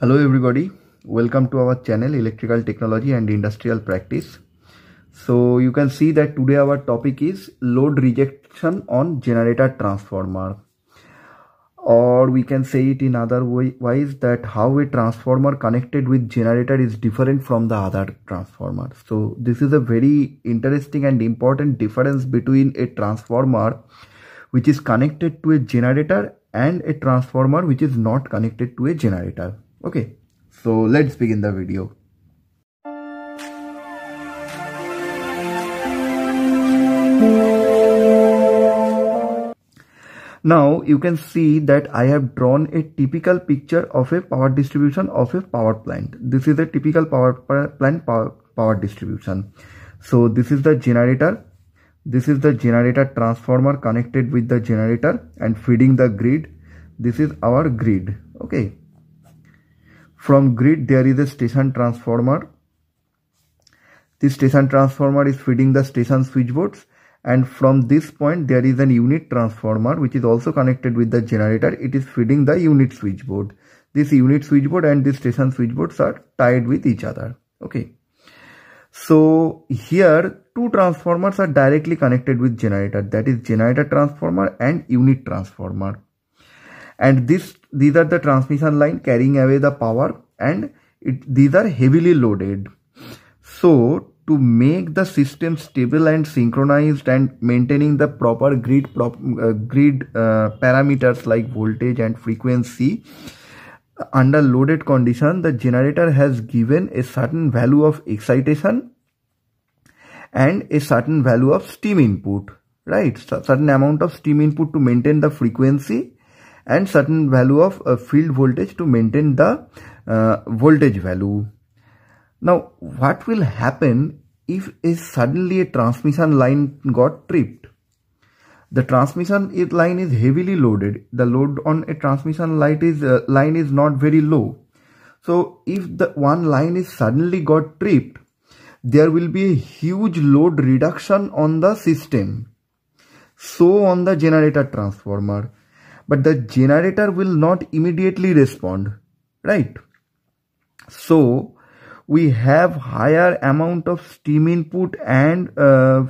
hello everybody welcome to our channel electrical technology and industrial practice so you can see that today our topic is load rejection on generator transformer or we can say it in other way wise that how a transformer connected with generator is different from the other transformer so this is a very interesting and important difference between a transformer which is connected to a generator and a transformer which is not connected to a generator Okay, so let's begin the video. Now you can see that I have drawn a typical picture of a power distribution of a power plant. This is a typical power plant power, power distribution. So this is the generator. This is the generator transformer connected with the generator and feeding the grid. This is our grid. Okay. From grid there is a station transformer. This station transformer is feeding the station switchboards and from this point there is an unit transformer which is also connected with the generator. It is feeding the unit switchboard. This unit switchboard and this station switchboards are tied with each other. Okay. So here two transformers are directly connected with generator that is generator transformer and unit transformer and this these are the transmission line carrying away the power and it, these are heavily loaded so to make the system stable and synchronized and maintaining the proper grid prop, uh, grid uh, parameters like voltage and frequency under loaded condition the generator has given a certain value of excitation and a certain value of steam input right so, certain amount of steam input to maintain the frequency and certain value of uh, field voltage to maintain the uh, voltage value. Now what will happen if is suddenly a transmission line got tripped? The transmission line is heavily loaded. The load on a transmission light is uh, line is not very low. So if the one line is suddenly got tripped, there will be a huge load reduction on the system. So on the generator transformer but the generator will not immediately respond right so we have higher amount of steam input and uh,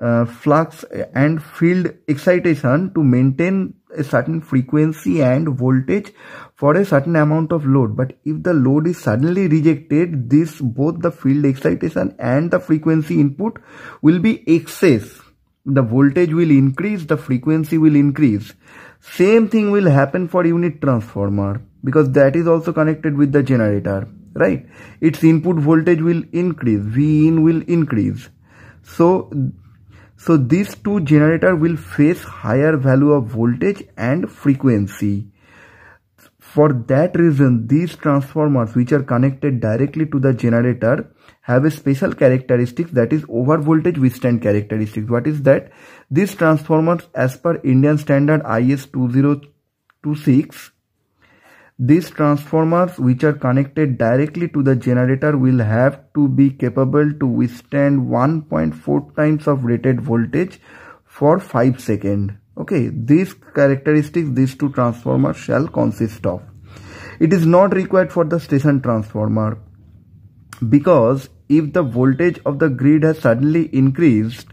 uh, flux and field excitation to maintain a certain frequency and voltage for a certain amount of load but if the load is suddenly rejected this both the field excitation and the frequency input will be excess the voltage will increase the frequency will increase same thing will happen for unit transformer because that is also connected with the generator, right? Its input voltage will increase, V in will increase. So, so these two generator will face higher value of voltage and frequency for that reason, these transformers which are connected directly to the generator have a special characteristic that is over voltage withstand characteristic. What is that? These transformers as per Indian standard IS2026, these transformers which are connected directly to the generator will have to be capable to withstand 1.4 times of rated voltage for 5 seconds okay these characteristics these two transformers shall consist of it is not required for the station transformer because if the voltage of the grid has suddenly increased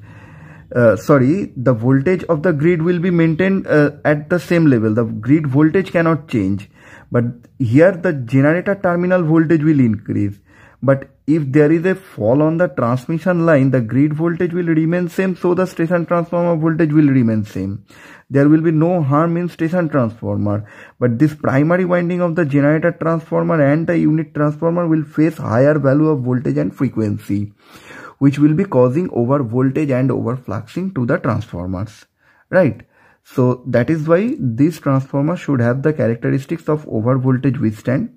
uh, sorry the voltage of the grid will be maintained uh, at the same level the grid voltage cannot change but here the generator terminal voltage will increase but if there is a fall on the transmission line, the grid voltage will remain same, so the station transformer voltage will remain same. There will be no harm in station transformer, but this primary winding of the generator transformer and the unit transformer will face higher value of voltage and frequency, which will be causing over voltage and over fluxing to the transformers, right? So that is why this transformer should have the characteristics of over voltage withstand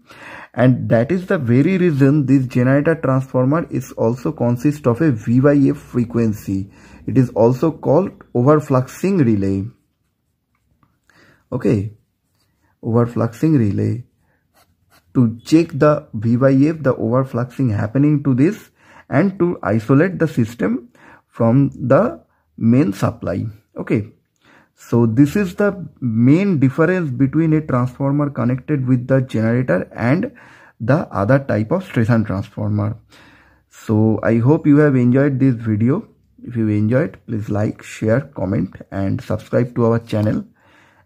and that is the very reason this generator transformer is also consist of a VYF frequency. It is also called overfluxing relay. Okay, overfluxing relay. To check the VYF, the overfluxing happening to this and to isolate the system from the main supply. Okay. So this is the main difference between a transformer connected with the generator and the other type of station transformer. So I hope you have enjoyed this video. If you enjoyed, please like, share, comment and subscribe to our channel.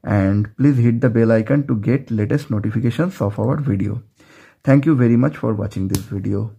And please hit the bell icon to get latest notifications of our video. Thank you very much for watching this video.